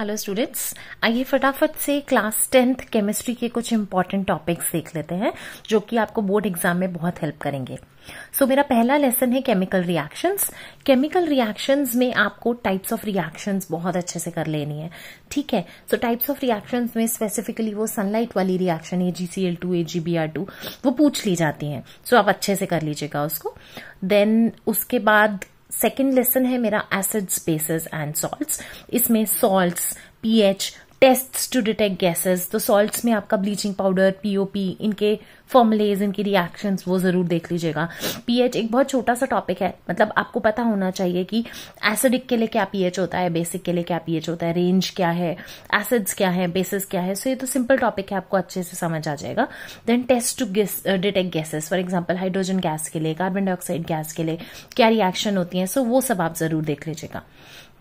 hello students आइए फटाफट से क्लास टेंथ केमिस्ट्री के कुछ इंपॉर्टेंट टॉपिक्स देख लेते हैं जो कि आपको बोर्ड एग्जाम में बहुत हेल्प करेंगे सो so, मेरा पहला लेसन है केमिकल रिएक्शंस केमिकल रिएक्शंस में आपको टाइप्स ऑफ रिएक्शंस बहुत अच्छे से कर लेनी है ठीक है सो टाइप्स ऑफ रिएक्शंस में स्पेसिफिकली वो सनलाइट वाली reaction A G C two two वो पूछ ली जाती है सो so, आप अच्छे से कर लीजिएगा उसको देन उसके बाद सेकेंड लेसन है मेरा एसिड्स बेसिस एंड सॉल्ट्स इसमें salts pH test to detect gases तो सॉल्ट में आपका ब्लीचिंग पाउडर पीओपी इनके फॉर्मुलेज इनके रिएक्शन वो ज़रूर देख लीजिएगा पीएच एक बहुत छोटा सा टॉपिक है मतलब आपको पता होना चाहिए कि एसिडिक के लिए क्या पीएच होता है बेसिक के लिए क्या पीएच होता है रेंज क्या है एसिड्स क्या है बेसिस क्या है सो so ये तो सिंपल टॉपिक है आपको अच्छे से समझ आ जाएगा then test to detect gases for example hydrogen gas के लिए कार्बन डाइऑक्साइड गैस के लिए क्या रिएक्शन होती है सो so वो सब आप ज़रूर देख लीजिएगा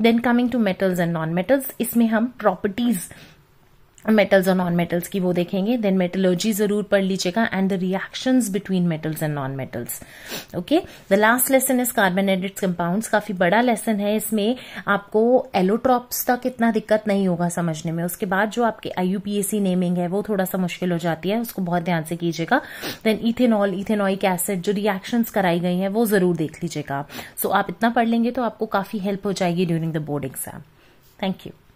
then coming to metals and non metals इसमें हम प्रॉपर्टीज मेटल्स और नॉन मेटल्स की वो देखेंगे देन मेटलॉजी जरूर पढ़ लीजिएगा and the reactions between metals and non metals okay the last lesson is carbonated compounds काफी बड़ा लेसन है इसमें आपको एलोट्रॉप्स तक इतना दिक्कत नहीं होगा समझने में उसके बाद जो आपके आईयूपीएसी नेमिंग है वो थोड़ा सा मुश्किल हो जाती है उसको बहुत ध्यान से कीजिएगा देन इथेनॉल इथेनॉइक एसिड जो रिएक्शन कराई गई है वो जरूर देख लीजिएगा सो so, आप इतना पढ़ लेंगे तो आपको काफी हेल्प हो जाएगी during the board exam thank you